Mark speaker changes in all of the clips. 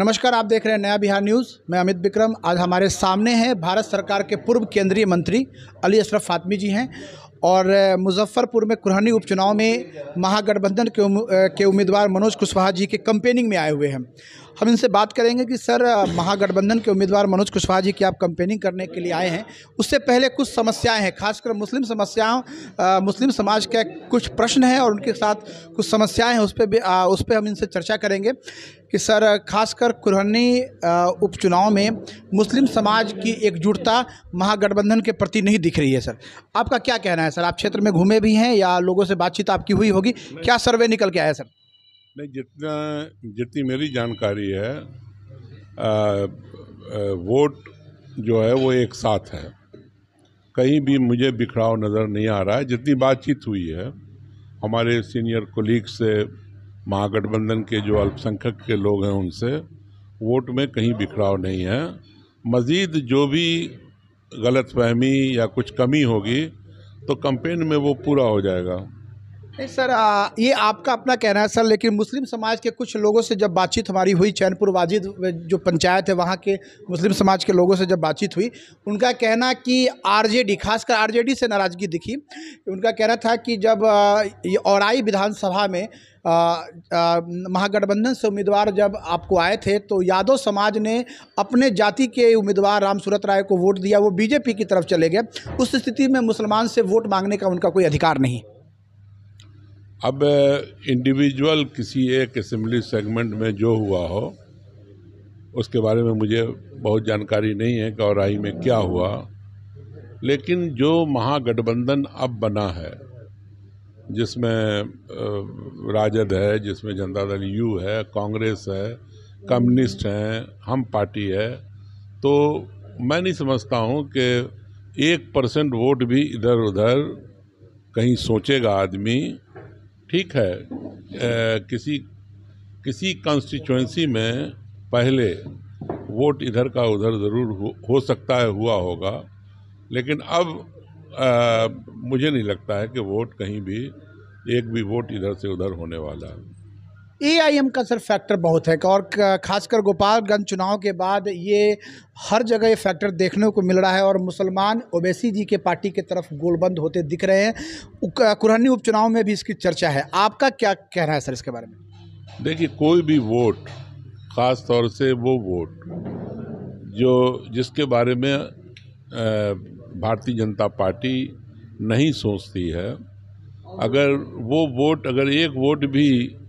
Speaker 1: नमस्कार आप देख रहे हैं नया बिहार न्यूज़ मैं अमित विक्रम आज हमारे सामने हैं भारत सरकार के पूर्व केंद्रीय मंत्री अली अशरफ फातमी जी हैं और मुजफ्फरपुर में कुरहनी उपचुनाव में महागठबंधन के उम्मीदवार मनोज कुशवाहा जी के कंपेनिंग में आए हुए हैं हम इनसे बात करेंगे कि सर महागठबंधन के उम्मीदवार मनोज कुशवाहा जी की आप कंपेनिंग करने के लिए आए हैं उससे पहले कुछ समस्याएं हैं खासकर मुस्लिम समस्याओं मुस्लिम समाज के कुछ प्रश्न हैं और उनके साथ कुछ समस्याएं हैं उस पर भी उस पर हम इनसे चर्चा करेंगे कि सर खासकर कुरहनी उपचुनाव में मुस्लिम समाज की एकजुटता महागठबंधन के प्रति नहीं दिख रही है सर आपका क्या कहना है सर आप क्षेत्र में घूमे भी हैं या लोगों से बातचीत आपकी हुई होगी क्या सर्वे निकल के आया सर
Speaker 2: नहीं जितना जितनी मेरी जानकारी है आ, आ, वोट जो है वो एक साथ है कहीं भी मुझे बिखराव नज़र नहीं आ रहा है जितनी बातचीत हुई है हमारे सीनियर कोलीग से महागठबंधन के जो अल्पसंख्यक के लोग हैं उनसे वोट में कहीं बिखराव नहीं है मज़ीद जो भी गलतफहमी या कुछ कमी होगी तो कंपेन में वो पूरा हो जाएगा
Speaker 1: नहीं सर आ, ये आपका अपना कहना है सर लेकिन मुस्लिम समाज के कुछ लोगों से जब बातचीत हमारी हुई चैनपुर वाजिद जो पंचायत है वहाँ के मुस्लिम समाज के लोगों से जब बातचीत हुई उनका कहना कि आरजेडी खासकर आरजेडी से नाराज़गी दिखी उनका कहना था कि जब ये औराई विधानसभा में महागठबंधन से उम्मीदवार जब आपको आए थे तो यादव समाज ने अपने जाति के उम्मीदवार राम सूरत राय को वोट दिया वो बीजेपी की तरफ चले गए उस स्थिति में मुसलमान से वोट मांगने का उनका कोई अधिकार नहीं
Speaker 2: अब इंडिविजुअल किसी एक असम्बली सेगमेंट में जो हुआ हो उसके बारे में मुझे बहुत जानकारी नहीं है कि में क्या हुआ लेकिन जो महागठबंधन अब बना है जिसमें राजद है जिसमें जनता दल यू है कांग्रेस है कम्युनिस्ट हैं हम पार्टी है तो मैं नहीं समझता हूँ कि एक परसेंट वोट भी इधर उधर कहीं सोचेगा आदमी ठीक है ए, किसी किसी कॉन्स्टिट्यूंसी में पहले वोट इधर का उधर ज़रूर हो, हो सकता है हुआ होगा लेकिन अब आ, मुझे नहीं लगता है कि वोट कहीं भी एक भी वोट इधर से उधर होने वाला है
Speaker 1: एआईएम का सर फैक्टर बहुत है और ख़ासकर गोपालगंज चुनाव के बाद ये हर जगह ये फैक्टर देखने को मिल रहा है और मुसलमान ओबैसी जी के पार्टी के तरफ गोलबंद होते दिख रहे हैं कुरहनी उपचुनाव में भी इसकी चर्चा है आपका क्या कहना है सर इसके बारे में
Speaker 2: देखिए कोई भी वोट ख़ास तौर से वो वोट जो जिसके बारे में भारतीय जनता पार्टी नहीं सोचती है अगर वो वोट अगर एक वोट भी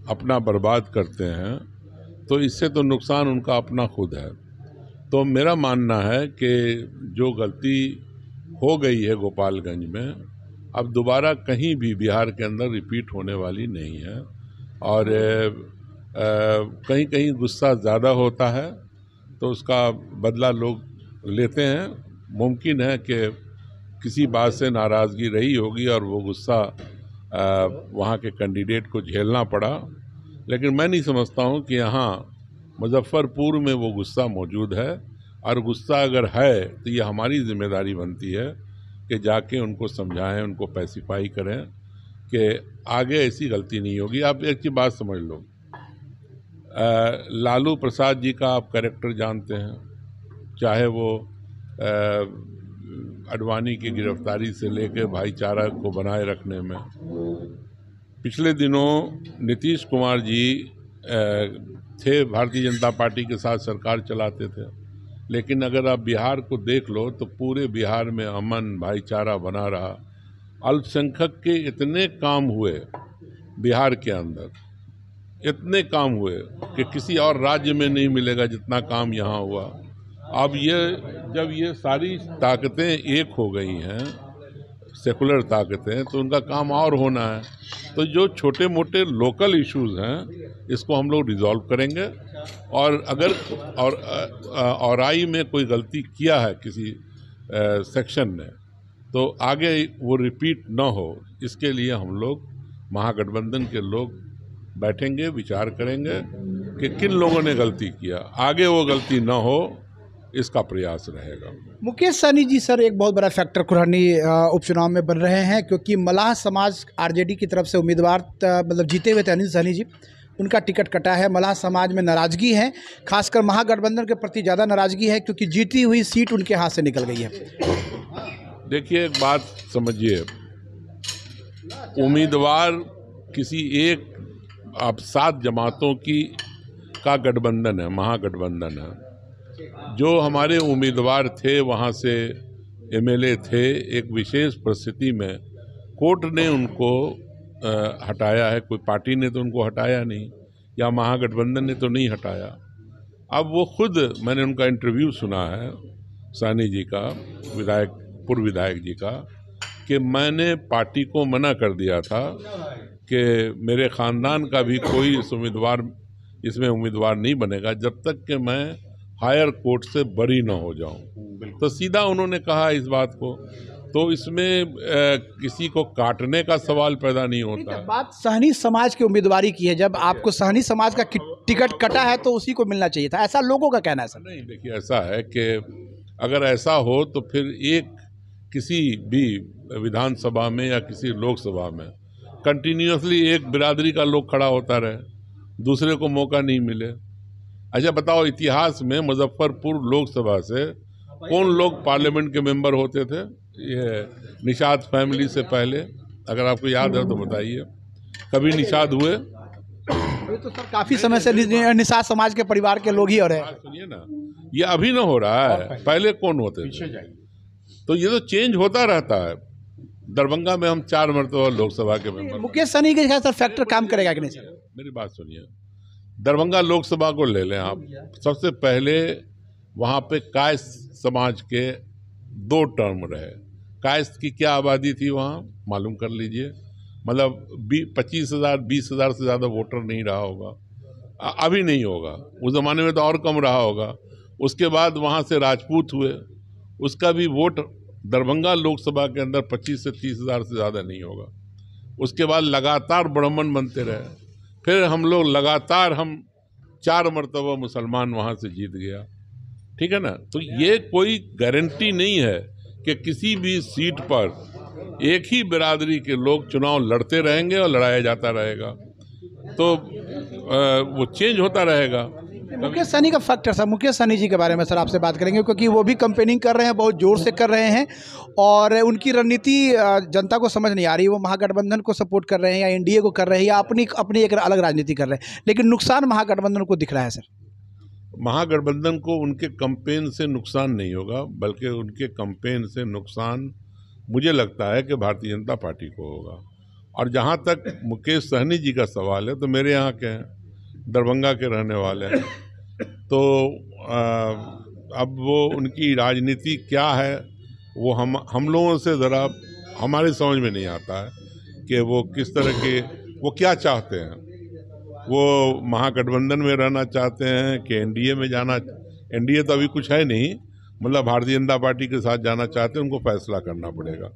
Speaker 2: अपना बर्बाद करते हैं तो इससे तो नुकसान उनका अपना खुद है तो मेरा मानना है कि जो गलती हो गई है गोपालगंज में अब दोबारा कहीं भी बिहार के अंदर रिपीट होने वाली नहीं है और ए, ए, कहीं कहीं गुस्सा ज़्यादा होता है तो उसका बदला लोग लेते हैं मुमकिन है कि किसी बात से नाराज़गी रही होगी और वो गुस्सा वहाँ के कैंडिडेट को झेलना पड़ा लेकिन मैं नहीं समझता हूँ कि यहाँ मुजफ्फ़रपुर में वो गुस्सा मौजूद है और गुस्सा अगर है तो ये हमारी जिम्मेदारी बनती है कि जाके उनको समझाएं उनको पैसिफाई करें कि आगे ऐसी गलती नहीं होगी आप एक चीज़ बात समझ लो लालू प्रसाद जी का आप करेक्टर जानते हैं चाहे वो अडवाणी की गिरफ्तारी से लेकर भाईचारा को बनाए रखने में पिछले दिनों नीतीश कुमार जी थे भारतीय जनता पार्टी के साथ सरकार चलाते थे लेकिन अगर आप बिहार को देख लो तो पूरे बिहार में अमन भाईचारा बना रहा अल्पसंख्यक के इतने काम हुए बिहार के अंदर इतने काम हुए कि किसी और राज्य में नहीं मिलेगा जितना काम यहाँ हुआ अब ये जब ये सारी ताकतें एक हो गई हैं सेकुलर ताकतें तो उनका काम और होना है तो जो छोटे मोटे लोकल इश्यूज हैं इसको हम लोग रिजॉल्व करेंगे और अगर और और आई में कोई गलती किया है किसी सेक्शन ने तो आगे वो रिपीट ना हो इसके लिए हम लोग महागठबंधन के लोग बैठेंगे विचार करेंगे कि किन लोगों ने गलती किया आगे वो गलती ना हो इसका प्रयास रहेगा
Speaker 1: मुकेश सहनी जी सर एक बहुत बड़ा फैक्टर कुरहनी उपचुनाव में बन रहे हैं क्योंकि मलाह समाज आरजेडी की तरफ से उम्मीदवार मतलब जीते हुए थे अनिल सहनी जी उनका टिकट कटा है मलाह समाज में नाराज़गी है खासकर महागठबंधन के प्रति ज़्यादा नाराज़गी है क्योंकि जीती हुई सीट उनके हाथ से निकल गई है
Speaker 2: देखिए एक बात समझिए उम्मीदवार किसी एक आप सात जमातों की का गठबंधन है महागठबंधन है जो हमारे उम्मीदवार थे वहाँ से एमएलए थे एक विशेष परिस्थिति में कोर्ट ने उनको आ, हटाया है कोई पार्टी ने तो उनको हटाया नहीं या महागठबंधन ने तो नहीं हटाया अब वो खुद मैंने उनका इंटरव्यू सुना है सानी जी का विधायक पूर्व विधायक जी का कि मैंने पार्टी को मना कर दिया था कि मेरे ख़ानदान का भी कोई इस उम्मीदवार इसमें उम्मीदवार नहीं बनेगा जब तक कि मैं हायर कोर्ट से बरी ना हो जाऊं तो सीधा उन्होंने कहा इस बात को तो इसमें किसी को काटने का सवाल पैदा नहीं होता है
Speaker 1: बात सहनी समाज की उम्मीदवारी की है जब आपको सहनी समाज का टिकट कटा है तो उसी को मिलना चाहिए था ऐसा लोगों का कहना है सर
Speaker 2: नहीं देखिए ऐसा है कि अगर ऐसा हो तो फिर एक किसी भी विधानसभा में या किसी लोकसभा में कंटिन्यूसली एक बिरादरी का लोग खड़ा होता रहे दूसरे को मौका नहीं मिले अच्छा बताओ इतिहास में मुजफ्फरपुर लोकसभा से कौन लोग पार्लियामेंट के मेंबर होते थे ये निषाद फैमिली से पहले अगर आपको याद है तो बताइए कभी निषाद हुए
Speaker 1: तो सर काफी समय से निषाद समाज के परिवार के लोग ही और हैं हाँ,
Speaker 2: सुनिए ना ये अभी ना हो रहा है पहले, कौन होते थे तो ये तो चेंज होता रहता है दरभंगा में हम चार मरतबा लोकसभा के मेंबर
Speaker 1: मुकेश सनी के सर फैक्टर काम करेगा कि नहीं सर
Speaker 2: मेरी बात सुनिए दरभंगा लोकसभा को ले लें आप सबसे पहले वहाँ पे कायस समाज के दो टर्म रहे कायस की क्या आबादी थी वहाँ मालूम कर लीजिए मतलब बी पच्चीस हज़ार बीस हज़ार से ज़्यादा वोटर नहीं रहा होगा अभी नहीं होगा उस ज़माने में तो और कम रहा होगा उसके बाद वहाँ से राजपूत हुए उसका भी वोट दरभंगा लोकसभा के अंदर पच्चीस से तीस हज़ार से ज़्यादा नहीं होगा उसके बाद लगातार ब्राह्मण बनते रहे फिर हम लोग लगातार हम चार मरतबा मुसलमान वहाँ से जीत गया ठीक है ना तो ये कोई गारंटी नहीं है कि किसी भी सीट पर एक ही बिरादरी के लोग चुनाव लड़ते रहेंगे और लड़ाया जाता रहेगा तो आ, वो चेंज होता रहेगा
Speaker 1: मुकेश सहनी का फैक्टर सर मुकेश सहनी जी के बारे में सर आपसे बात करेंगे क्योंकि वो भी कंपेनिंग कर रहे हैं बहुत ज़ोर से कर रहे हैं और उनकी रणनीति जनता को समझ नहीं आ रही वो महागठबंधन को सपोर्ट कर रहे हैं या एनडीए को कर रहे हैं या अपनी अपनी एक अलग राजनीति कर रहे हैं लेकिन नुकसान महागठबंधन को दिख रहा है सर
Speaker 2: महागठबंधन को उनके कंपेन से नुकसान नहीं होगा बल्कि उनके कंपेन से नुकसान मुझे लगता है कि भारतीय जनता पार्टी को होगा और जहाँ तक मुकेश सहनी जी का सवाल है तो मेरे यहाँ के हैं दरभंगा के रहने वाले हैं तो आ, अब वो उनकी राजनीति क्या है वो हम हम लोगों से ज़रा हमारे समझ में नहीं आता है कि वो किस तरह के वो क्या चाहते हैं वो महागठबंधन में रहना चाहते हैं कि एनडीए में जाना एनडीए तो अभी कुछ है नहीं मतलब भारतीय जनता पार्टी के साथ जाना चाहते हैं उनको फैसला करना पड़ेगा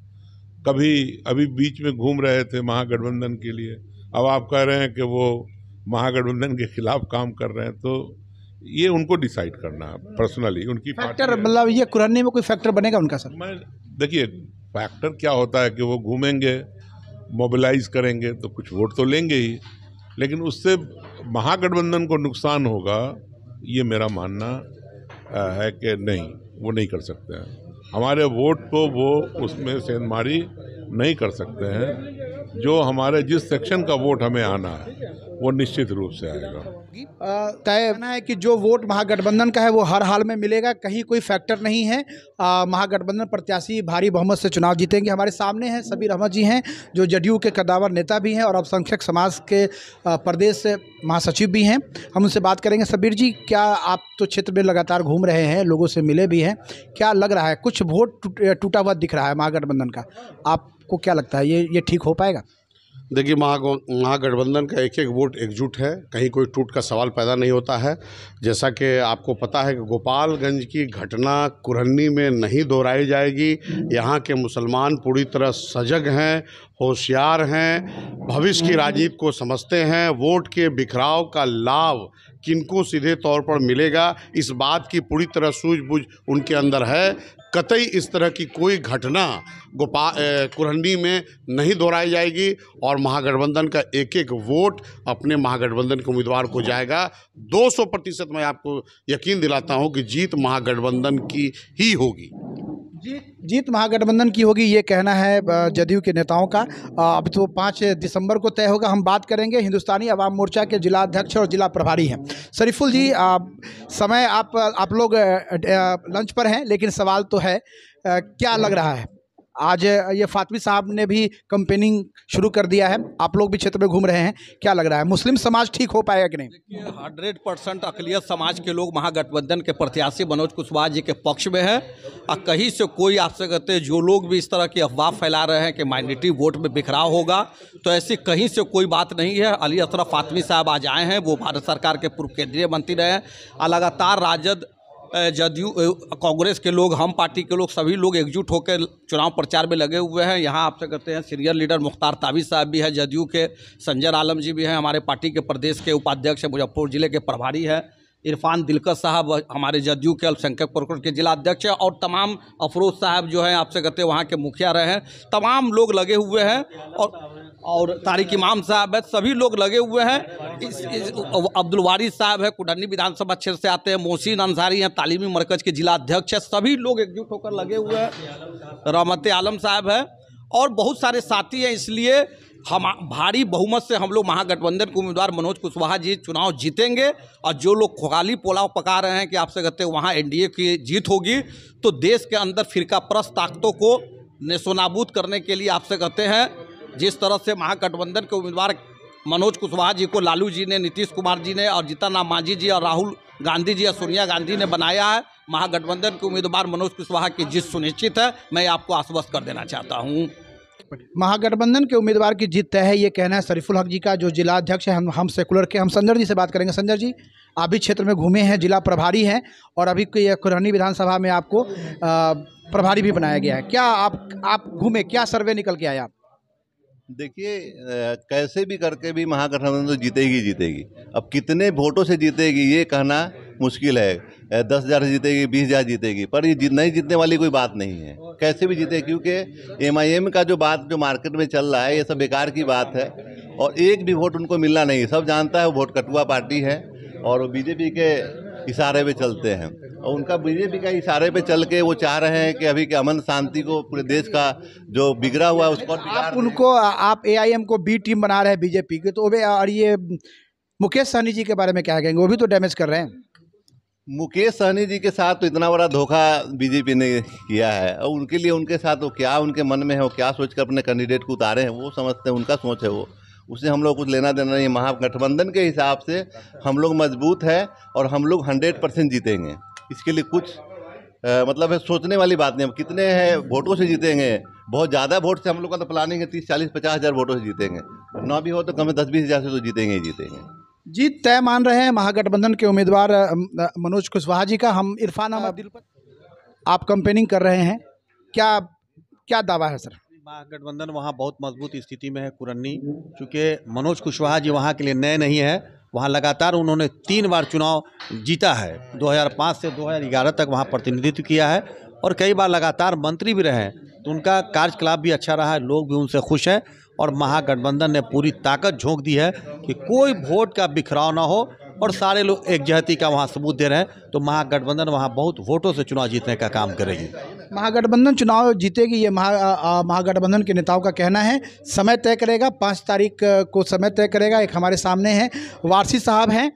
Speaker 2: कभी अभी बीच में घूम रहे थे महागठबंधन के लिए अब आप कह रहे हैं कि वो महागठबंधन के खिलाफ काम कर रहे हैं तो ये उनको डिसाइड करना है पर्सनली उनकी फैक्टर
Speaker 1: मतलब ये कुरने में कोई फैक्टर बनेगा उनका सर मैं
Speaker 2: देखिए फैक्टर क्या होता है कि वो घूमेंगे मोबिलाइज करेंगे तो कुछ वोट तो लेंगे ही लेकिन उससे महागठबंधन को नुकसान होगा ये मेरा मानना है कि नहीं वो नहीं कर सकते हैं हमारे वोट को वो उसमें सेंधमारी नहीं कर सकते हैं जो हमारे जिस सेक्शन का वोट हमें आना है वो निश्चित रूप से आएगा
Speaker 1: तय है कि जो वोट महागठबंधन का है वो हर हाल में मिलेगा कहीं कोई फैक्टर नहीं है महागठबंधन प्रत्याशी भारी बहुमत से चुनाव जीतेंगे हमारे सामने हैं सबीर अहमद जी हैं जो जदयू के कदावर नेता भी हैं और अल्पसंख्यक समाज के प्रदेश महासचिव भी हैं हम उनसे बात करेंगे सबीर जी क्या आप तो क्षेत्र में लगातार घूम रहे हैं लोगों से मिले भी हैं क्या लग रहा है कुछ वोट टूटा हुआ दिख रहा है महागठबंधन का आपको क्या लगता है ये ये ठीक हो पाएगा
Speaker 3: देखिए महा महागठबंधन का एक एक वोट एकजुट है कहीं कोई टूट का सवाल पैदा नहीं होता है जैसा कि आपको पता है कि गोपालगंज की घटना कुरहनी में नहीं दोहराई जाएगी यहाँ के मुसलमान पूरी तरह सजग हैं होशियार हैं भविष्य की राजनीति को समझते हैं वोट के बिखराव का लाभ किनको सीधे तौर पर मिलेगा इस बात की पूरी तरह सूझबूझ उनके अंदर है कतई इस तरह की कोई घटना गोपा कुरहंडी में नहीं दोहराई जाएगी और महागठबंधन का एक एक वोट अपने महागठबंधन के उम्मीदवार को जाएगा 200 प्रतिशत मैं आपको यकीन दिलाता हूं कि जीत महागठबंधन की ही होगी
Speaker 1: जीत जीत महागठबंधन की होगी ये कहना है जदयू के नेताओं का अब तो पाँच दिसंबर को तय होगा हम बात करेंगे हिंदुस्तानी अवाम मोर्चा के जिला अध्यक्ष और जिला प्रभारी हैं शरीफुल जी आ, समय आप आप लोग लंच पर हैं लेकिन सवाल तो है आ, क्या लग रहा है आज ये फातवी साहब ने भी कंपेनिंग शुरू कर दिया है आप लोग भी क्षेत्र में घूम रहे हैं क्या लग रहा है मुस्लिम समाज ठीक हो पाएगा कि नहीं
Speaker 4: हंड्रेड परसेंट अकलियत समाज के लोग महागठबंधन के प्रत्याशी मनोज कुशवाहा जी के पक्ष में है और कहीं से कोई आपसे कहते जो लोग भी इस तरह की अफवाह फैला रहे हैं कि माइनॉरिटी वोट में बिखराव होगा तो ऐसी कहीं से कोई बात नहीं है अली अशरफ फातमी साहब आज आए हैं वो भारत सरकार के पूर्व केंद्रीय मंत्री रहे हैं लगातार राजद जदयू कांग्रेस के लोग हम पार्टी के लोग सभी लोग एकजुट होकर चुनाव प्रचार में लगे हुए हैं यहाँ आपसे कहते हैं सीनियर लीडर मुख्तार ताबिर साहब भी हैं जदयू के संजय आलम जी भी हैं हमारे पार्टी के प्रदेश के उपाध्यक्ष मुजफ्फरपुर जिले के प्रभारी हैं इरफान दिलकत साहब हमारे जदयू के अल्पसंख्यक प्रकोष्ठ के जिला अध्यक्ष हैं और तमाम अफरोज साहब जो हैं आपसे कहते हैं वहाँ के मुखिया रहे हैं तमाम लोग लगे हुए हैं और और तारिक इमाम साहब है सभी लोग लगे हुए हैं इस, इस अब्दुल वारिस साहब है कुडनी विधानसभा क्षेत्र से आते हैं मोहसिन अंसारी हैं तालीमी मरकज के जिला अध्यक्ष है सभी लोग एकजुट होकर लगे हुए हैं रहमत आलम साहब है और बहुत सारे साथी हैं इसलिए हम भारी बहुमत से हम लोग महागठबंधन के उम्मीदवार मनोज कुशवाहा जी चुनाव जीतेंगे और जो लोग खुगाली पोलाव पका रहे हैं कि आपसे कहते हैं वहाँ एनडीए की जीत होगी तो देश के अंदर फिरका प्रस्त ताकतों को नेशोनाबूद करने के लिए आपसे कहते हैं जिस तरह से महागठबंधन के उम्मीदवार मनोज कुशवाहा जी को लालू जी ने नीतीश कुमार जी ने और जीतन मांझी जी और राहुल गांधी जी और सोनिया गांधी ने बनाया है महागठबंधन के उम्मीदवार मनोज कुशवाहा की जीत सुनिश्चित है मैं आपको आश्वस्त कर देना चाहता हूँ
Speaker 1: महागठबंधन के उम्मीदवार की जीत तय है ये कहना है शरीफुल हक जी का जो जिला अध्यक्ष है हम हम सेकुलर के हम संजय जी से बात करेंगे संजय जी आप भी क्षेत्र में घूमे हैं जिला प्रभारी हैं और अभी कुरहनी विधानसभा में आपको प्रभारी भी बनाया गया है क्या आप आप घूमे क्या सर्वे निकल के आए आप
Speaker 5: देखिए कैसे भी करके भी महागठबंधन तो जीतेगी जीतेगी अब कितने वोटों से जीतेगी ये कहना मुश्किल है दस हज़ार से जीतेगी बीस हज़ार जीतेगी पर ये जीत नहीं जीतने वाली कोई बात नहीं है कैसे भी जीते क्योंकि एम का जो बात जो मार्केट में चल रहा है ये सब बेकार की बात है और एक भी वोट उनको मिलना नहीं सब जानता है वोट कटुआ पार्टी है और बीजेपी के इशारे पे चलते हैं और उनका बीजेपी का इशारे पे चल के वो चाह रहे हैं कि अभी के अमन शांति को पूरे देश का जो बिगड़ा हुआ है उसको
Speaker 1: आप उनको आप एआईएम को बी टीम बना रहे हैं बीजेपी की तो वे और ये मुकेश सहनी जी के बारे में क्या कहेंगे वो भी तो डैमेज कर रहे हैं
Speaker 5: मुकेश सहनी जी के साथ तो इतना बड़ा धोखा बीजेपी ने किया है और उनके लिए उनके साथ वो क्या उनके मन में है वो क्या सोचकर अपने कैंडिडेट को उतारे हैं वो समझते हैं उनका सोच है वो उससे हम लोग कुछ लेना देना नहीं है महागठबंधन के हिसाब से हम लोग मजबूत है और हम लोग हंड्रेड परसेंट जीतेंगे इसके लिए कुछ आ, मतलब है सोचने वाली बात नहीं हम कितने हैं वोटों से जीतेंगे बहुत ज़्यादा वोट से हम लोग का तो प्लानिंग है तीस चालीस पचास हज़ार वोटों से जीतेंगे ना भी हो तो कम दस बीस हज़ार से तो जीतेंगे ही जीतेंगे
Speaker 1: जीत तय मान रहे हैं महागठबंधन के उम्मीदवार मनोज कुशवाहा जी का हम इरफान अहमद आप कंपेनिंग कर रहे हैं क्या क्या दावा है सर
Speaker 4: महागठबंधन वहाँ बहुत मजबूत स्थिति में है कुरन्नी चूँकि मनोज कुशवाहा जी वहाँ के लिए नए नहीं है वहाँ लगातार उन्होंने तीन बार चुनाव जीता है 2005 से 2011 तक वहाँ प्रतिनिधित्व किया है और कई बार लगातार मंत्री भी रहे हैं तो उनका कार्यकलाप भी अच्छा रहा है लोग भी उनसे खुश हैं और महागठबंधन ने पूरी ताकत झोंक दी है कि कोई वोट का बिखराव ना हो और सारे लोग एकजहती का वहाँ सबूत दे रहे हैं तो महागठबंधन वहाँ बहुत वोटों से चुनाव जीतने का काम करेगी
Speaker 1: महागठबंधन चुनाव जीतेगी ये महा महागठबंधन के नेताओं का कहना है समय तय करेगा पाँच तारीख को समय तय करेगा एक हमारे सामने है वारसी साहब हैं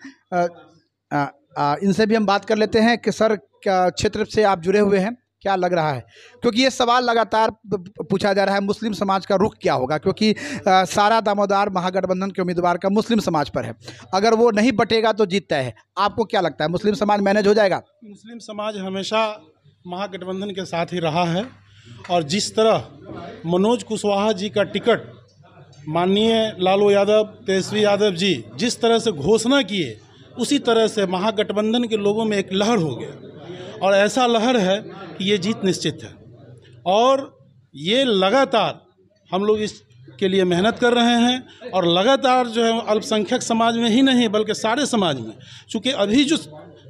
Speaker 1: इनसे भी हम बात कर लेते हैं कि सर क्या क्षेत्र से आप जुड़े हुए हैं क्या लग रहा है क्योंकि ये सवाल लगातार पूछा जा रहा है मुस्लिम समाज का रुख क्या होगा क्योंकि आ, सारा दामोदार महागठबंधन के उम्मीदवार का मुस्लिम समाज पर है अगर वो नहीं बटेगा तो जीत है आपको क्या लगता है मुस्लिम समाज मैनेज हो जाएगा
Speaker 3: मुस्लिम समाज हमेशा महागठबंधन के साथ ही रहा है और जिस तरह मनोज कुशवाहा जी का टिकट माननीय लालू यादव तेजस्वी यादव जी जिस तरह से घोषणा किए उसी तरह से महागठबंधन के लोगों में एक लहर हो गया और ऐसा लहर है कि ये जीत निश्चित है और ये लगातार हम लोग इस के लिए मेहनत कर रहे हैं और लगातार जो है अल्पसंख्यक समाज में ही नहीं बल्कि सारे समाज में चूँकि अभी जो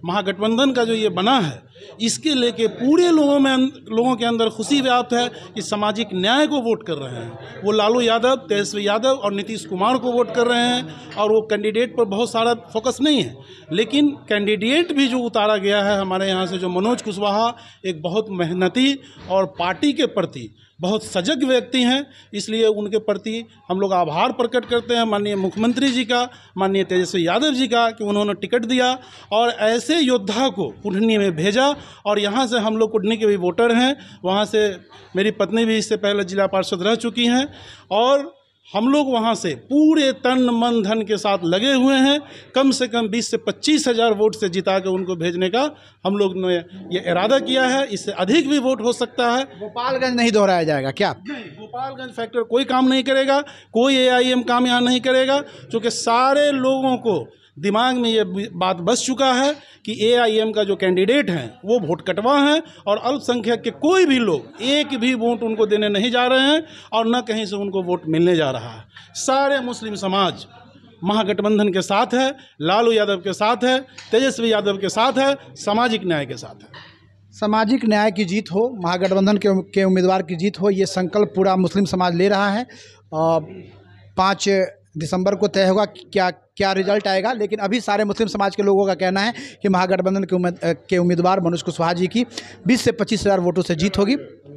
Speaker 3: महागठबंधन का जो ये बना है इसके लेके पूरे लोगों में अं, लोगों के अंदर खुशी व्याप्त है कि सामाजिक न्याय को वोट कर रहे हैं वो लालू यादव तेजस्वी यादव और नीतीश कुमार को वोट कर रहे हैं और वो कैंडिडेट पर बहुत सारा फोकस नहीं है लेकिन कैंडिडेट भी जो उतारा गया है हमारे यहाँ से जो मनोज कुशवाहा एक बहुत मेहनती और पार्टी के प्रति बहुत सजग व्यक्ति हैं इसलिए उनके प्रति हम लोग आभार प्रकट करते हैं माननीय मुख्यमंत्री जी का माननीय तेजस्वी यादव जी का कि उन्होंने टिकट दिया और ऐसे योद्धा को कुंडनी में भेजा और यहाँ से हम लोग कुंडनी के भी वोटर हैं वहाँ से मेरी पत्नी भी इससे पहले जिला पार्षद रह चुकी हैं और हम लोग वहाँ से पूरे तन मन धन के साथ लगे हुए हैं कम से कम बीस से पच्चीस हज़ार वोट से जिता के उनको भेजने का हम लोग ने ये इरादा किया है इससे अधिक भी वोट हो सकता है
Speaker 1: गोपालगंज नहीं दोहराया जाएगा क्या गोपालगंज फैक्टर
Speaker 3: कोई काम नहीं करेगा कोई एआईएम काम यहाँ नहीं करेगा क्योंकि सारे लोगों को दिमाग में ये बात बस चुका है कि एआईएम का जो कैंडिडेट हैं वो वोट कटवा हैं और अल्पसंख्यक के कोई भी लोग एक भी वोट उनको देने नहीं जा रहे हैं और न कहीं से उनको वोट मिलने जा रहा है सारे मुस्लिम समाज महागठबंधन के साथ है लालू यादव के साथ है तेजस्वी यादव के साथ है सामाजिक न्याय के साथ है
Speaker 1: सामाजिक न्याय की जीत हो महागठबंधन के के उम्मीदवार की जीत हो ये संकल्प पूरा मुस्लिम समाज ले रहा है पाँच दिसंबर को तय होगा क्या क्या रिजल्ट आएगा लेकिन अभी सारे मुस्लिम समाज के लोगों का कहना है कि महागठबंधन के उम्मीद के उम्मीदवार मनोज कुशवाहा जी की बीस से पच्चीस हज़ार वोटों से जीत होगी